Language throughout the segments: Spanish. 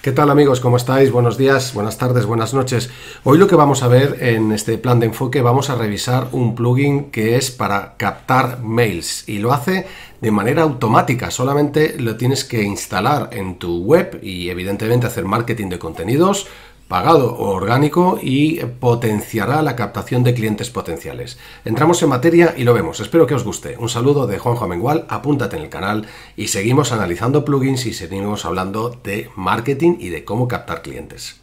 ¿Qué tal amigos? ¿Cómo estáis? Buenos días, buenas tardes, buenas noches. Hoy lo que vamos a ver en este plan de enfoque vamos a revisar un plugin que es para captar mails y lo hace de manera automática, solamente lo tienes que instalar en tu web y evidentemente hacer marketing de contenidos, pagado o orgánico y potenciará la captación de clientes potenciales. Entramos en materia y lo vemos. Espero que os guste. Un saludo de Juanjo Amengual, apúntate en el canal y seguimos analizando plugins y seguimos hablando de marketing y de cómo captar clientes.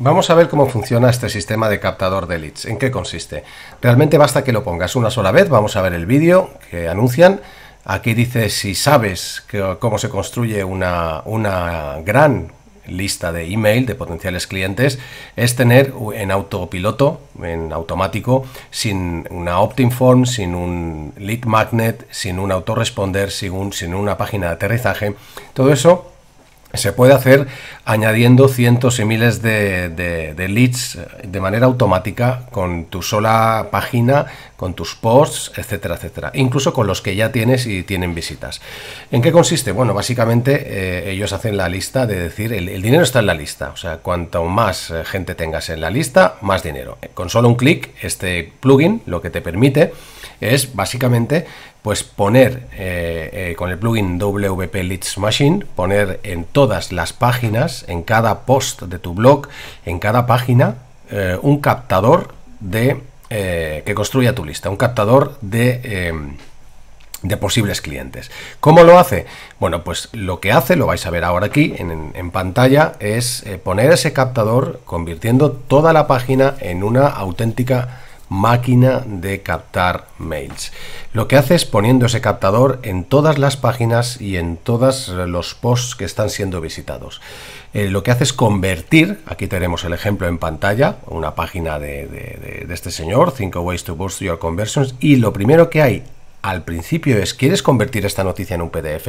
Vamos a ver cómo funciona este sistema de captador de leads, en qué consiste. Realmente basta que lo pongas una sola vez, vamos a ver el vídeo que anuncian. Aquí dice si sabes cómo se construye una, gran lista de email de potenciales clientes es tener en autopiloto, en automático, sin una opt-in form, sin un lead magnet, sin un autoresponder, sin, sin una página de aterrizaje. Todo eso se puede hacer añadiendo cientos y miles de, leads eh, de manera automática con tu sola página, con tus posts, etcétera, etcétera. Incluso con los que ya tienes y tienen visitas. ¿En qué consiste? Bueno, básicamente eh, ellos hacen la lista de decir, el, el, dinero está en la lista. O sea, cuanto más eh, gente tengas en la lista, más dinero. Con solo un clic, este plugin lo que te permite es básicamente pues poner eh, eh, con el plugin WP Leads Machine, poner en todas las páginas, en cada post de tu blog, en cada página, eh, un captador de que construya tu lista, un captador de, de posibles clientes. ¿Cómo lo hace? Bueno, pues lo que hace, lo vais a ver ahora aquí en, en pantalla, es poner ese captador convirtiendo toda la página en una auténtica máquina de captar mails. Lo que hace es poniendo ese captador en todas las páginas y en todos eh, los posts que están siendo visitados. Eh, lo que hace es convertir, aquí tenemos el ejemplo en pantalla, una página de, este señor, 5 Ways to Boost Your Conversions, y lo primero que hay al principio es, ¿quieres convertir esta noticia en un PDF?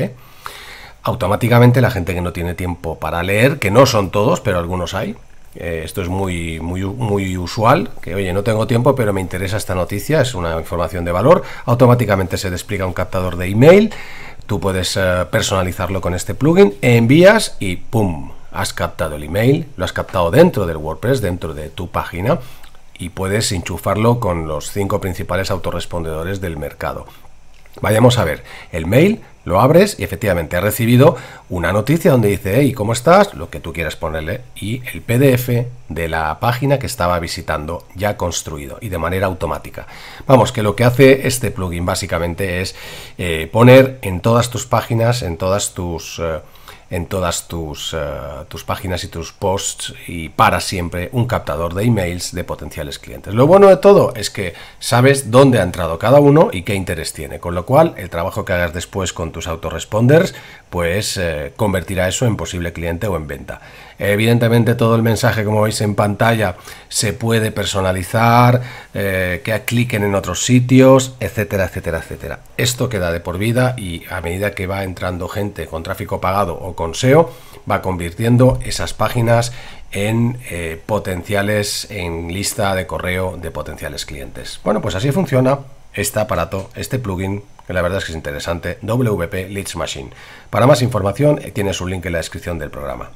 Automáticamente la gente que no tiene tiempo para leer, que no son todos, pero algunos hay, eh, esto es muy, muy, muy usual, que oye, no tengo tiempo, pero me interesa esta noticia, es una información de valor. Automáticamente se despliega un captador de email, tú puedes eh, personalizarlo con este plugin, envías y ¡pum! Has captado el email, lo has captado dentro del WordPress, dentro de tu página, y puedes enchufarlo con los cinco principales autorrespondedores del mercado. Vayamos a ver, el mail lo abres y efectivamente ha recibido una noticia donde dice, hey, ¿cómo estás? Lo que tú quieras ponerle. Y el PDF de la página que estaba visitando ya construido y de manera automática. Vamos, que lo que hace este plugin básicamente es eh, poner en todas tus páginas, en todas tus... Eh, en todas eh, tus, páginas y tus posts y para siempre un captador de emails de potenciales clientes. Lo bueno de todo es que sabes dónde ha entrado cada uno y qué interés tiene, con lo cual el trabajo que hagas después con tus autoresponders pues eh, convertirá eso en posible cliente o en venta. Evidentemente todo el mensaje, como veis en pantalla, se puede personalizar, eh, que cliquen en otros sitios, etcétera, etcétera, etcétera. Esto queda de por vida y a medida que va entrando gente con tráfico pagado o con SEO, va convirtiendo esas páginas en eh, potenciales, en lista de correo de potenciales clientes. Bueno, pues así funciona este aparato, este plugin, que la verdad es que es interesante, WP Leads Machine. Para más información eh, tienes un link en la descripción del programa.